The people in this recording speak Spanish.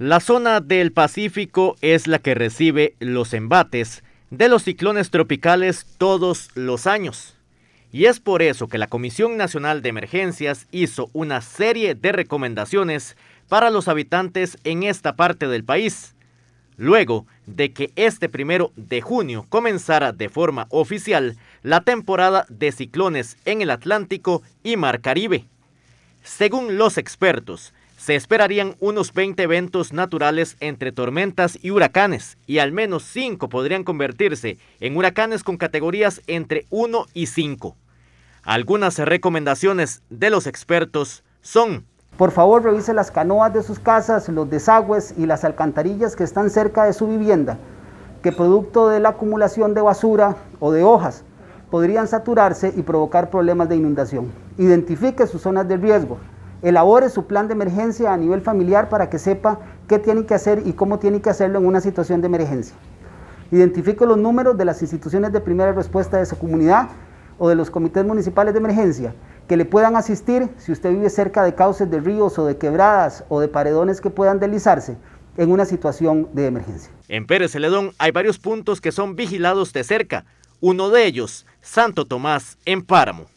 La zona del Pacífico es la que recibe los embates de los ciclones tropicales todos los años. Y es por eso que la Comisión Nacional de Emergencias hizo una serie de recomendaciones para los habitantes en esta parte del país. Luego de que este primero de junio comenzara de forma oficial la temporada de ciclones en el Atlántico y Mar Caribe. Según los expertos, se esperarían unos 20 eventos naturales entre tormentas y huracanes, y al menos 5 podrían convertirse en huracanes con categorías entre 1 y 5. Algunas recomendaciones de los expertos son... Por favor, revise las canoas de sus casas, los desagües y las alcantarillas que están cerca de su vivienda, que producto de la acumulación de basura o de hojas podrían saturarse y provocar problemas de inundación. Identifique sus zonas de riesgo, elabore su plan de emergencia a nivel familiar para que sepa qué tiene que hacer y cómo tiene que hacerlo en una situación de emergencia. Identifique los números de las instituciones de primera respuesta de su comunidad o de los comités municipales de emergencia que le puedan asistir si usted vive cerca de cauces de ríos o de quebradas o de paredones que puedan deslizarse en una situación de emergencia. En Pérez Celedón hay varios puntos que son vigilados de cerca, uno de ellos, Santo Tomás, en Páramo.